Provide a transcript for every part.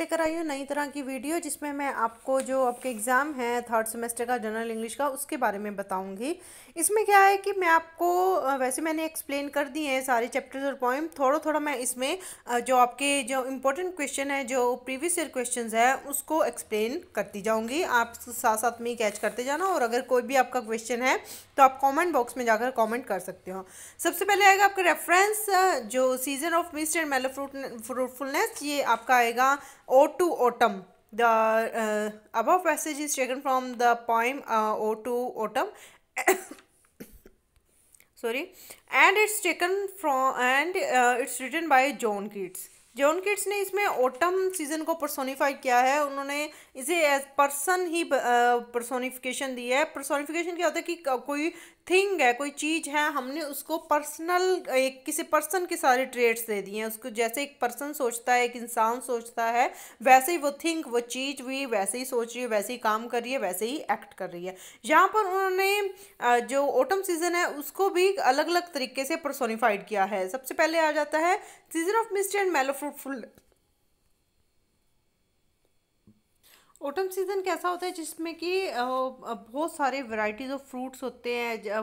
लेकर आई हूँ नई तरह की वीडियो जिसमें मैं आपको जो आपके एग्ज़ाम है थर्ड सेमेस्टर का जनरल इंग्लिश का उसके बारे में बताऊंगी इसमें क्या है कि मैं आपको वैसे मैंने एक्सप्लेन कर दिए हैं सारे चैप्टर्स और पॉइंट थोड़ा थोड़ा मैं इसमें जो आपके जो इम्पोर्टेंट क्वेश्चन है जो प्रीवियस ईयर क्वेश्चन है उसको एक्सप्लेन करती जाऊँगी आप साथ साथ में ही कैच करते जाना और अगर कोई भी आपका क्वेश्चन है तो आप कॉमेंट बॉक्स में जाकर कॉमेंट कर सकते हो सबसे पहले आएगा आपका रेफरेंस जो season of mist and mellow fruitfulness ये आपका आएगा Ode to Autumn. The uh, above passage is taken from the poem uh, Ode to Autumn. Sorry, and it's taken from and uh, it's written by John Keats. John Keats ने इसमें autumn season को personify किया है उन्होंने इसे as person ही परसोनीफिकेशन दी है परसोनीफिकेशन क्या होता है कि कोई थिंग है कोई चीज़ है हमने उसको पर्सनल एक किसी पर्सन के सारे ट्रेड्स दे दिए हैं उसको जैसे एक पर्सन सोचता है एक इंसान सोचता है वैसे ही वो थिंक वो चीज़ भी वैसे ही सोच रही है वैसे ही काम कर रही है वैसे ही एक्ट कर रही है यहाँ पर उन्होंने जो ऑटम सीज़न है उसको भी अलग अलग तरीके से परसोनीफाइड किया है सबसे पहले आ जाता है season of mist and mellow fruitful autumn season कैसा होता है जिसमें कि बहुत सारे वैरायटीज़ ऑफ फ्रूट्स होते हैं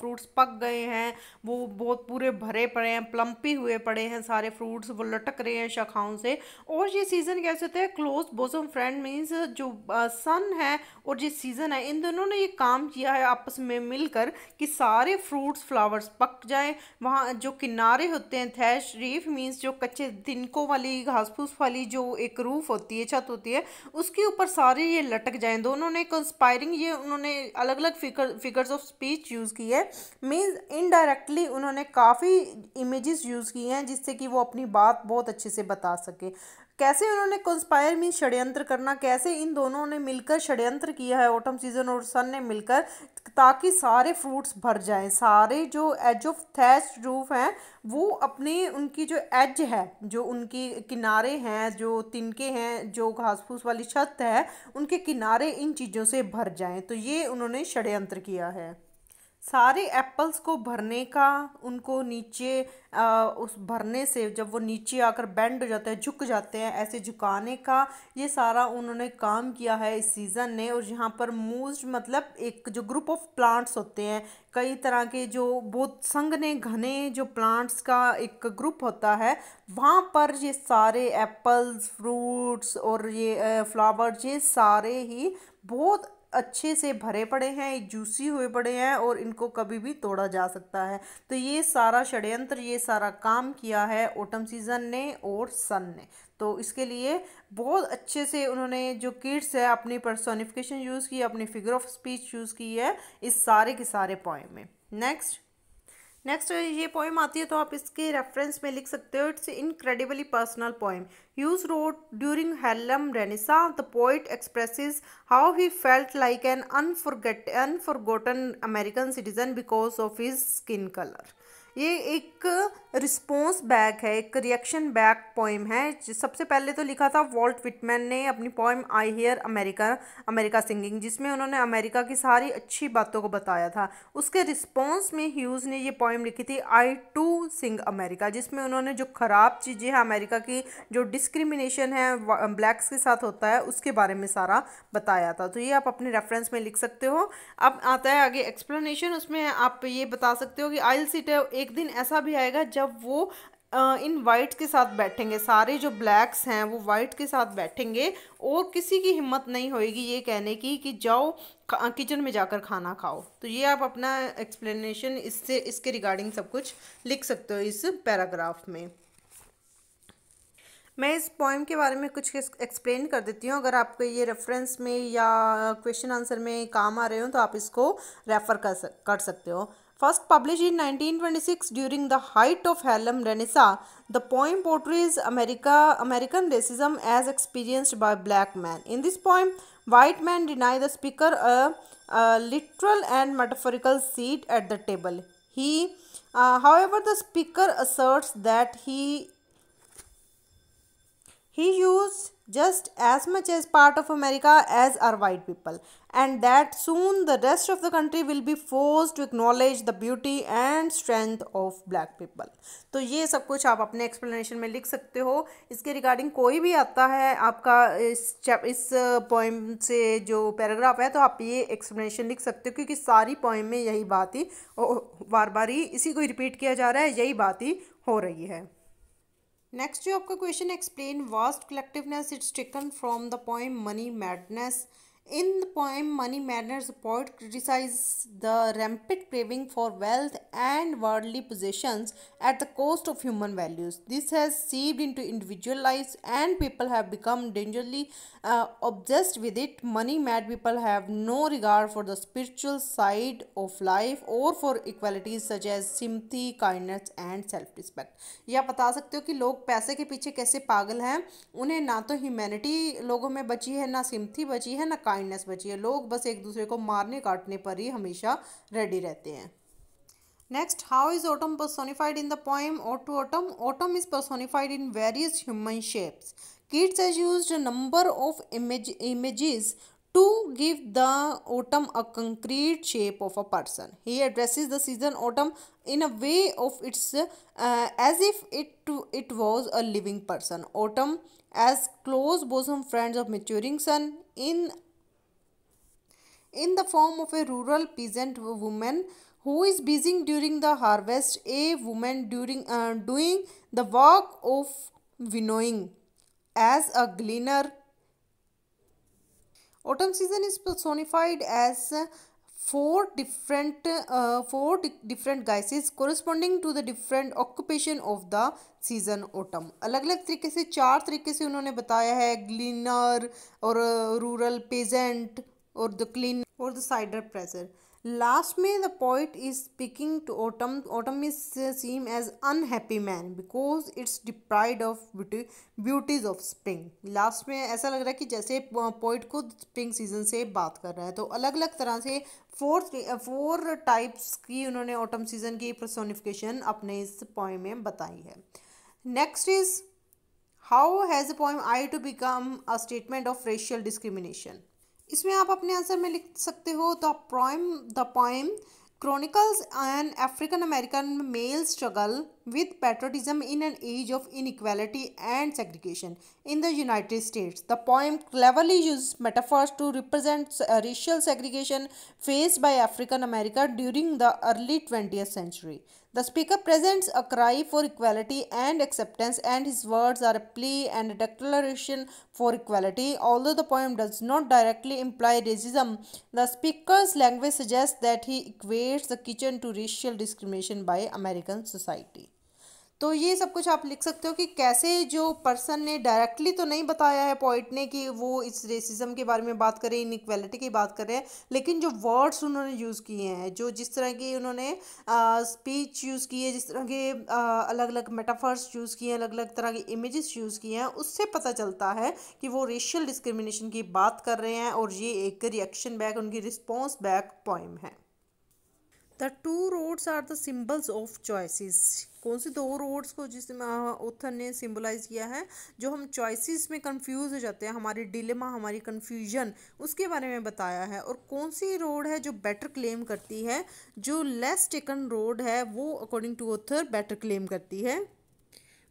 फ्रूट्स पक गए हैं वो बहुत पूरे भरे पड़े हैं प्लम्पी हुए पड़े हैं सारे फ्रूट्स वो लटक रहे हैं शाखाओं से और ये सीज़न कैसे होता है क्लोज बोसम फ्रेंड मीन्स जो सन है और ये सीज़न है इन दोनों ने ये काम किया है आपस में मिलकर कि सारे फ्रूट्स फ्लावर्स पक जाएँ वहाँ जो किनारे होते हैं थैश रीफ मीन्स जो कच्चे तिनकों वाली घास फूस वाली जो एक रूफ होती है छत होती है उसकी ऊपर सारे ये लटक जाएं दोनों ने कंस्पायरिंग ये उन्होंने अलग अलग figure figures of speech use की है मीन्स इनडायरेक्टली उन्होंने काफ़ी इमेजेस यूज़ की हैं जिससे कि वो अपनी बात बहुत अच्छे से बता सके कैसे उन्होंने कंस्पायर मीन षड्यंत्र करना कैसे इन दोनों ने मिलकर षड्यंत्र किया है ऑटम सीजन और सन ने मिलकर ताकि सारे फ्रूट्स भर जाएं सारे जो एज ऑफ थैस रूफ हैं वो अपने उनकी जो एज है जो उनकी किनारे हैं जो तिनके हैं जो घास फूस वाली छत है उनके किनारे इन चीज़ों से भर जाएं तो ये उन्होंने षड्यंत्र किया है सारे एप्पल्स को भरने का उनको नीचे आ, उस भरने से जब वो नीचे आकर बेंड हो जाते हैं झुक जाते हैं ऐसे झुकाने का ये सारा उन्होंने काम किया है इस सीज़न ने और यहाँ पर मोस्ट मतलब एक जो ग्रुप ऑफ प्लांट्स होते हैं कई तरह के जो बहुत संगने घने जो प्लांट्स का एक ग्रुप होता है वहाँ पर ये सारे एप्पल्स फ्रूट्स और ये फ्लावर्स ये सारे ही बहुत अच्छे से भरे पड़े हैं जूसी हुए पड़े हैं और इनको कभी भी तोड़ा जा सकता है तो ये सारा षड्यंत्र ये सारा काम किया है ओटम सीज़न ने और सन ने तो इसके लिए बहुत अच्छे से उन्होंने जो किड्स है अपनी पर्सोनिफिकेशन यूज़ की अपनी फिगर ऑफ स्पीच यूज़ की है इस सारे के सारे पॉइंट में नेक्स्ट नेक्स्ट ये पोएम आती है तो आप इसके रेफरेंस में लिख सकते हो it's incredibly personal poem use road during Harlem Renaissance the poet expresses how he felt like an unforget unforgotten American citizen because of his skin colour ये एक रिस्पॉन्स बैक है एक रिएक्शन बैक पोइम है सबसे पहले तो लिखा था वॉल्ट विटमैन ने अपनी poem I hear America America singing जिसमें उन्होंने अमेरिका की सारी अच्छी बातों को बताया था उसके रिस्पॉन्स में ह्यूज ने ये पोइम लिखी थी आई टू सिंग अमेरिका जिसमें उन्होंने जो ख़राब चीज़ें हैं अमेरिका की जो डिस्क्रिमिनेशन है ब्लैक्स के साथ होता है उसके बारे में सारा बताया था तो ये आप अपने रेफरेंस में लिख सकते हो अब आता है आगे एक्सप्लेनेशन उसमें आप ये बता सकते हो कि आइल सीट एक एक दिन ऐसा भी आएगा जब वो इन वाइट के साथ बैठेंगे सारे जो ब्लैक्स हैं वो वाइट के साथ बैठेंगे और किसी की हिम्मत नहीं होएगी ये कहने की कि जाओ किचन में जाकर खाना खाओ तो ये आप अपना एक्सप्लेनेशन इससे इसके रिगार्डिंग सब कुछ लिख सकते हो इस पैराग्राफ में मैं इस पॉइंट के बारे में कुछ एक्सप्लेन कर देती हूँ अगर आपको ये रेफरेंस में या क्वेश्चन आंसर में काम आ रहे हो तो आप इसको रेफ़र कर सक, कर सकते हो First published in 1926 during the height of Harlem Renaissance, the poem portrays America, American racism as experienced by black men. In this poem, white men deny the speaker a, a literal and metaphorical seat at the table. He, uh, however, the speaker asserts that he he used just as much as part of America as our white people, and that soon the rest of the country will be forced to acknowledge the beauty and strength of black people. तो ये सब कुछ आप अपने explanation में लिख सकते हो इसके रिगार्डिंग कोई भी आता है आपका इस चैप इस पोइम से जो पैराग्राफ है तो आप ये एक्सप्लेनेशन लिख सकते हो क्योंकि सारी पोइम में यही बात ही बार बार ही इसी को रिपीट किया जा रहा है यही बात ही हो रही है नेक्स्ट जो आपका question explain vast collectiveness it's taken from the point money madness In the poem Money Matters, the poet criticizes the rampant craving for wealth and worldly possessions at the cost of human values. This has seeped into individual lives and people have become dangerously uh, obsessed with it. Money mad people have no regard for the spiritual side of life or for equalities such as sympathy, kindness and self-respect. यह बता सकते हो कि लोग पैसे के पीछे कैसे पागल हैं उन्हें ना तो ह्यूमैनिटी लोगों में बची है ना सिम्थी बची है ना काइंडनेस बची है लोग बस एक दूसरे को मारने काटने पर ही हमेशा रेडी रहते हैं next how is autumn personified in the poem auto autumn autumn is personified in various human shapes Keats has use number of image to give the autumn a concrete shape of a person he addresses the season autumn in a way of its as if it it was a living person autumn as close bosom friends of maturing sun in in the form of a rural peasant woman who is busy during the harvest, a woman during uh, doing the work of winnowing as a gleaner. Autumn season is personified as four different uh, four di different guises corresponding to the different occupation of the season autumn अलग अलग तरीके से चार तरीके से उन्होंने बताया है ग्लिनर और रूरल पेजेंट और द क्लीन और द साइडर प्रेसर लास्ट में the poet is speaking to autumn autumn is seem as unhappy man because it's deprived of beauty beauties of spring last में ऐसा लग रहा है कि जैसे पॉइट को स्प्रिंग सीजन से बात कर रहा है तो अलग अलग तरह से फोर फोर टाइप्स की उन्होंने ओटम सीजन की प्रसोनिफिकेशन अपने इस पॉइंट में बताई है next is how has a point I too become a statement of racial discrimination इसमें आप अपने आंसर में लिख सकते हो the poem the poem chronicles an African American male struggle with patriotism in an age of inequality and segregation in the United States the poem cleverly use metaphors to represent racial segregation faced by African America during the early twentieth century The speaker presents a cry for equality and acceptance, and his words are a plea and a declaration for equality. Although the poem does not directly imply racism, the speaker's language suggests that he equates the kitchen to racial discrimination by American society. तो ये सब कुछ आप लिख सकते हो कि कैसे जो पर्सन ने डायरेक्टली तो नहीं बताया है पॉइंट ने कि वो इस रेसिज्म के बारे में बात करें इनक्वेलिटी की बात करें लेकिन जो वर्ड्स उन्होंने यूज़ किए हैं जो जिस तरह की उन्होंने स्पीच यूज़ की है जिस तरह के अलग अलग मेटाफर्स यूज़ किए हैं अलग अलग तरह के इमेज़ यूज़ किए हैं उससे पता चलता है कि वो रेशियल डिस्क्रिमिनेशन की बात कर रहे हैं और ये एक रिएक्शन बैक उनकी रिस्पॉन्स बैक पॉइम है the two roads are the symbols of choices कौन से दो रोड्स को जिस ऑथर ने सिम्बलाइज किया है जो हम चॉइसेस में कंफ्यूज हो जाते हैं हमारी डिलेमा हमारी कंफ्यूजन उसके बारे में बताया है और कौन सी रोड है जो बेटर क्लेम करती है जो लेस टेकन रोड है वो according to author better claim करती है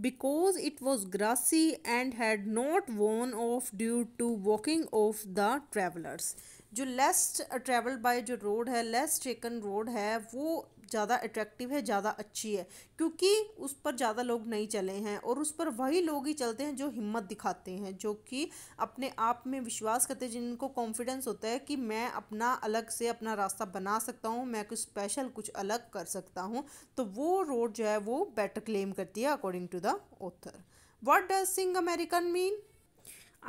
because it was grassy and had not worn off due to walking of the travellers जो लेस ट्रेवल बाय जो रोड है लेस टेकन रोड है वो ज़्यादा अट्रैक्टिव है ज़्यादा अच्छी है क्योंकि उस पर ज़्यादा लोग नहीं चले हैं और उस पर वही लोग ही चलते हैं जो हिम्मत दिखाते हैं जो कि अपने आप में विश्वास करते हैं जिनको कॉन्फिडेंस होता है कि मैं अपना अलग से अपना रास्ता बना सकता हूँ मैं कुछ स्पेशल कुछ अलग कर सकता हूँ तो वो रोड जो है वो बेटर क्लेम करती है according to the author what does sing American mean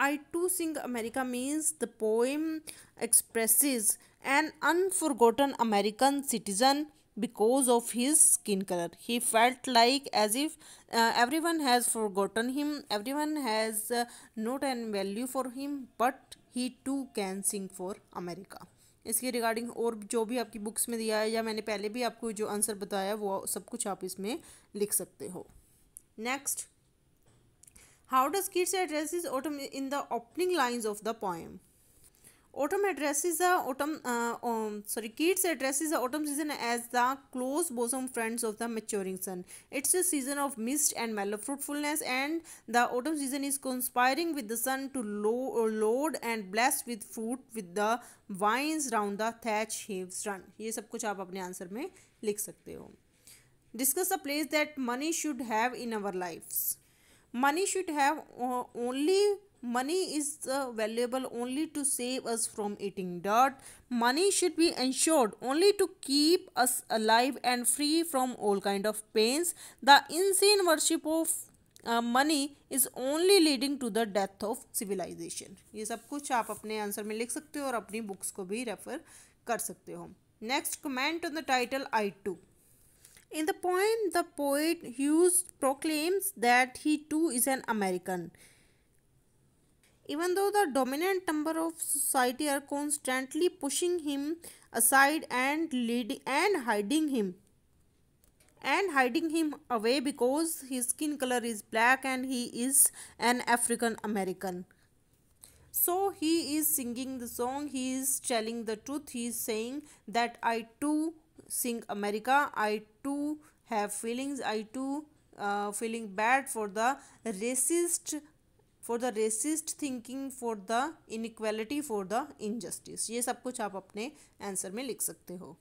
I too sing America means the poem expresses an unforgotten American citizen because of his skin colour he felt like as if everyone has forgotten him everyone has not an value for him but he too can sing for America इसके regarding और जो भी आपकी books में दिया है या मैंने पहले भी आपको जो आंसर बताया वो सब कुछ आप इसमें लिख सकते हो next How does Keats addresses autumn in the opening lines of the poem? Autumn addresses the autumn, uh, um, sorry, Keats addresses the autumn season as the close bosom friends of the maturing sun. It's a season of mist and mellow fruitfulness, and the autumn season is conspiring with the sun to lo uh, load and bless with fruit with the vines round the thatch heaves run. ये सब कुछ आप अपने answer में लिख सकते हो. Discuss the place that money should have in our lives. Money should have only money is valuable only to save us from eating dirt money should be insured only to keep us alive and free from all kind of pains the insane worship of money is only leading to the death of civilization ये सब कुछ आप अपने answer में लिख सकते हो और अपनी बुक्स को भी रेफर कर सकते हो next comment on the title I too In the poem, the poet Hughes proclaims that he too is an American. Even though the dominant number of society are constantly pushing him aside and lead and hiding him and hiding him away because his skin color is black and he is an African American. So he is singing the song, he is telling the truth, he is saying that I too sing America I too have feelings I too feeling bad for the racist for the racist thinking for the inequality for the injustice ये सब कुछ आप अपने answer में लिख सकते हो